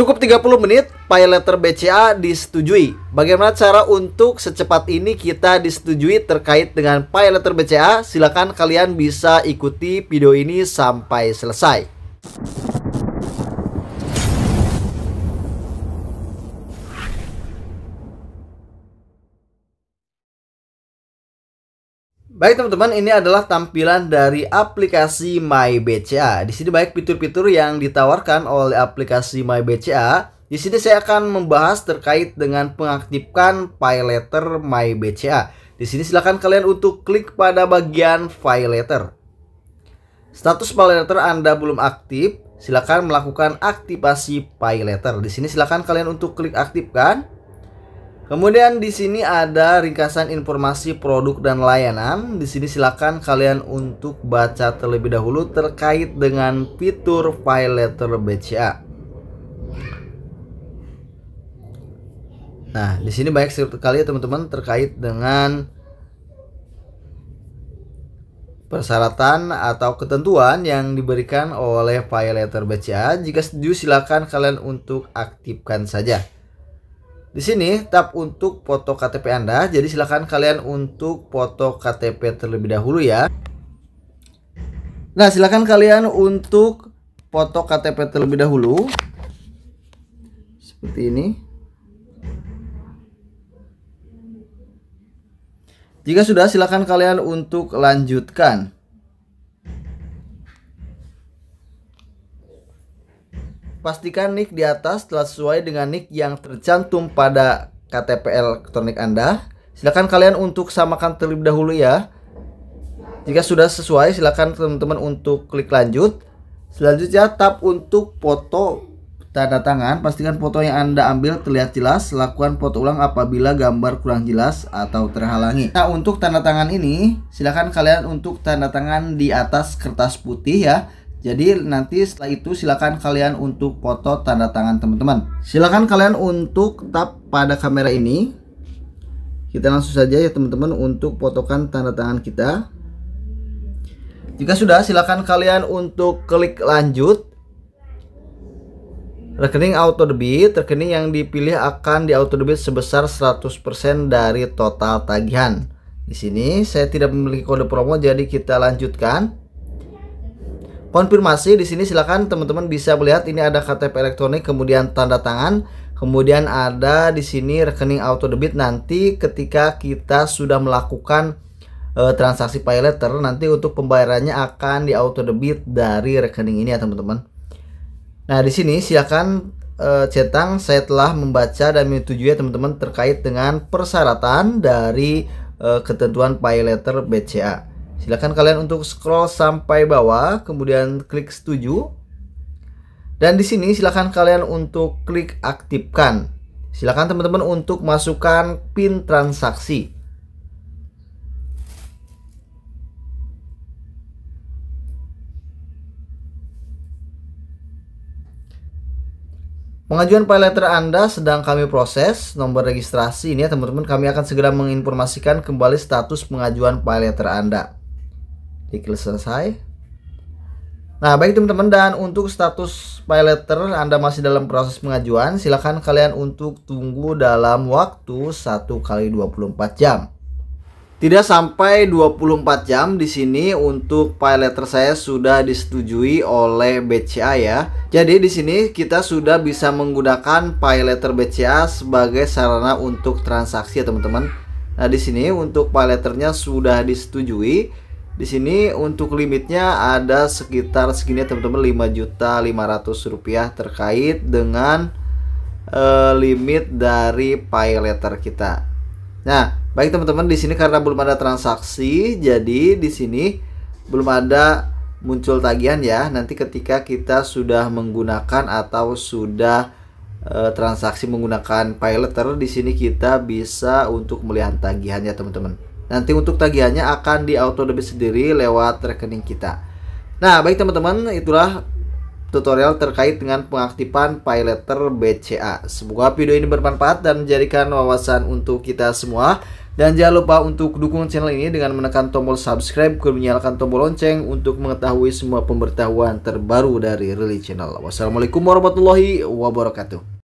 Cukup 30 menit, letter BCA disetujui. Bagaimana cara untuk secepat ini kita disetujui terkait dengan letter BCA? Silakan kalian bisa ikuti video ini sampai selesai. Baik teman-teman, ini adalah tampilan dari aplikasi MyBCA. Di sini baik fitur-fitur yang ditawarkan oleh aplikasi MyBCA. Di sini saya akan membahas terkait dengan mengaktifkan file MyBCA. Di sini silakan kalian untuk klik pada bagian file Status file Anda belum aktif, silakan melakukan aktivasi file letter. Di sini silakan kalian untuk klik aktifkan. Kemudian di sini ada ringkasan informasi produk dan layanan. Di sini silakan kalian untuk baca terlebih dahulu terkait dengan fitur file letter BCA. Nah, di sini banyak sekali ya, teman-teman terkait dengan persyaratan atau ketentuan yang diberikan oleh file letter BCA. Jika setuju silakan kalian untuk aktifkan saja. Di sini tab untuk foto KTP Anda. Jadi silakan kalian untuk foto KTP terlebih dahulu ya. Nah, silakan kalian untuk foto KTP terlebih dahulu. Seperti ini. Jika sudah, silakan kalian untuk lanjutkan. Pastikan nik di atas telah sesuai dengan nik yang tercantum pada KTP elektronik Anda. Silakan kalian untuk samakan terlebih dahulu ya. Jika sudah sesuai, silakan teman-teman untuk klik lanjut. Selanjutnya tab untuk foto tanda tangan. Pastikan foto yang Anda ambil terlihat jelas. Lakukan foto ulang apabila gambar kurang jelas atau terhalangi. Nah, untuk tanda tangan ini, silakan kalian untuk tanda tangan di atas kertas putih ya jadi nanti setelah itu silakan kalian untuk foto tanda tangan teman-teman. Silakan kalian untuk tap pada kamera ini. Kita langsung saja ya teman-teman untuk fotokan tanda tangan kita. Jika sudah silakan kalian untuk klik lanjut. Rekening auto debit, rekening yang dipilih akan di auto debit sebesar 100% dari total tagihan. Di sini saya tidak memiliki kode promo jadi kita lanjutkan konfirmasi di sini silakan teman-teman bisa melihat ini ada KTP elektronik kemudian tanda tangan kemudian ada di sini rekening auto debit nanti ketika kita sudah melakukan e, transaksi pay letter nanti untuk pembayarannya akan di auto debit dari rekening ini ya teman-teman nah di sini silakan e, cetang saya telah membaca dan menyetujui ya teman-teman terkait dengan persyaratan dari e, ketentuan pay letter BCA Silahkan kalian untuk scroll sampai bawah, kemudian klik setuju. Dan di sini silahkan kalian untuk klik aktifkan. Silahkan teman-teman untuk masukkan PIN transaksi. Pengajuan pay letter Anda sedang kami proses nomor registrasi ini ya teman-teman kami akan segera menginformasikan kembali status pengajuan pay letter Anda diklik selesai Nah, baik teman-teman dan untuk status pay letter Anda masih dalam proses pengajuan, silahkan kalian untuk tunggu dalam waktu 1 kali 24 jam. Tidak sampai 24 jam di sini untuk pay letter saya sudah disetujui oleh BCA ya. Jadi di sini kita sudah bisa menggunakan pay letter BCA sebagai sarana untuk transaksi ya teman-teman. Nah, di sini untuk pay letternya sudah disetujui. Di sini untuk limitnya ada sekitar segini ya, teman-teman 5 juta 500 rupiah terkait dengan uh, limit dari pay letter kita. Nah, baik teman-teman di sini karena belum ada transaksi, jadi di sini belum ada muncul tagihan ya. Nanti ketika kita sudah menggunakan atau sudah eh, transaksi menggunakan pay letter di sini kita bisa untuk melihat tagihannya teman-teman. Nanti untuk tagihannya akan di auto debit sendiri lewat rekening kita. Nah, baik teman-teman, itulah tutorial terkait dengan pengaktifan PayLater BCA. Semoga video ini bermanfaat dan menjadikan wawasan untuk kita semua. Dan jangan lupa untuk dukung channel ini dengan menekan tombol subscribe dan menyalakan tombol lonceng untuk mengetahui semua pemberitahuan terbaru dari Reli Channel. Wassalamualaikum warahmatullahi wabarakatuh.